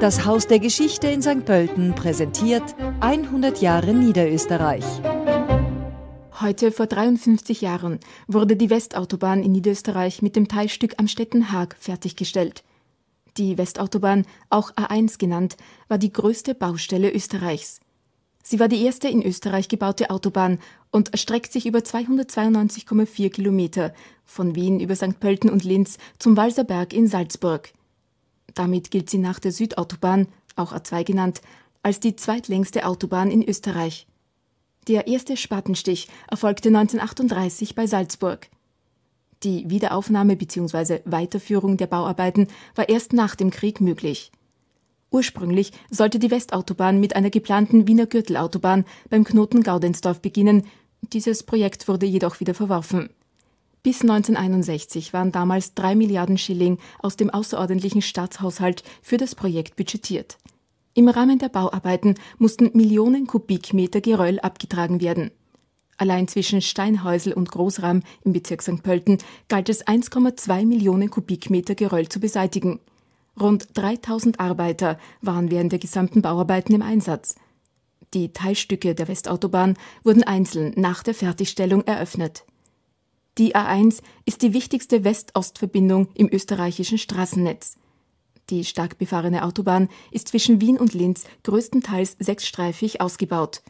Das Haus der Geschichte in St. Pölten präsentiert 100 Jahre Niederösterreich. Heute vor 53 Jahren wurde die Westautobahn in Niederösterreich mit dem Teilstück am Stetten-Haag fertiggestellt. Die Westautobahn, auch A1 genannt, war die größte Baustelle Österreichs. Sie war die erste in Österreich gebaute Autobahn und erstreckt sich über 292,4 Kilometer von Wien über St. Pölten und Linz zum Walserberg in Salzburg. Damit gilt sie nach der Südautobahn, auch A2 genannt, als die zweitlängste Autobahn in Österreich. Der erste Spatenstich erfolgte 1938 bei Salzburg. Die Wiederaufnahme bzw. Weiterführung der Bauarbeiten war erst nach dem Krieg möglich. Ursprünglich sollte die Westautobahn mit einer geplanten Wiener Gürtelautobahn beim Knoten Gaudensdorf beginnen, dieses Projekt wurde jedoch wieder verworfen bis 1961 waren damals drei Milliarden Schilling aus dem außerordentlichen Staatshaushalt für das Projekt budgetiert. Im Rahmen der Bauarbeiten mussten Millionen Kubikmeter Geröll abgetragen werden. Allein zwischen Steinhäusel und Großram im Bezirk St. Pölten galt es 1,2 Millionen Kubikmeter Geröll zu beseitigen. Rund 3000 Arbeiter waren während der gesamten Bauarbeiten im Einsatz. Die Teilstücke der Westautobahn wurden einzeln nach der Fertigstellung eröffnet. Die A1 ist die wichtigste West-Ost-Verbindung im österreichischen Straßennetz. Die stark befahrene Autobahn ist zwischen Wien und Linz größtenteils sechsstreifig ausgebaut.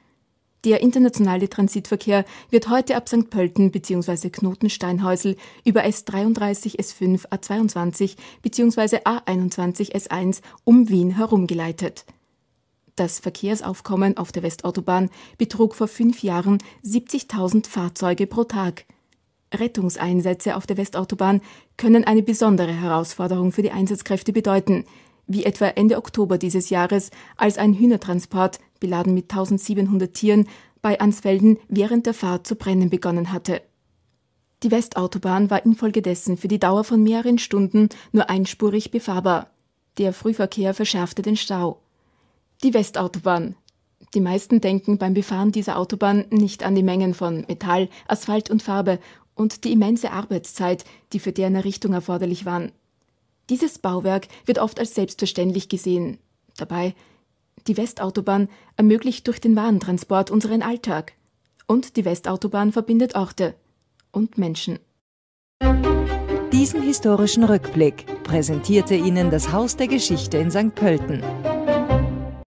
Der internationale Transitverkehr wird heute ab St. Pölten bzw. Knotensteinhäusel über S33 S5 A22 bzw. A21 S1 um Wien herumgeleitet. Das Verkehrsaufkommen auf der Westautobahn betrug vor fünf Jahren 70.000 Fahrzeuge pro Tag. Rettungseinsätze auf der Westautobahn können eine besondere Herausforderung für die Einsatzkräfte bedeuten, wie etwa Ende Oktober dieses Jahres, als ein Hühnertransport, beladen mit 1700 Tieren, bei Ansfelden während der Fahrt zu brennen begonnen hatte. Die Westautobahn war infolgedessen für die Dauer von mehreren Stunden nur einspurig befahrbar. Der Frühverkehr verschärfte den Stau. Die Westautobahn. Die meisten denken beim Befahren dieser Autobahn nicht an die Mengen von Metall, Asphalt und Farbe und die immense Arbeitszeit, die für deren Errichtung erforderlich waren. Dieses Bauwerk wird oft als selbstverständlich gesehen. Dabei, die Westautobahn ermöglicht durch den Warentransport unseren Alltag. Und die Westautobahn verbindet Orte und Menschen. Diesen historischen Rückblick präsentierte Ihnen das Haus der Geschichte in St. Pölten.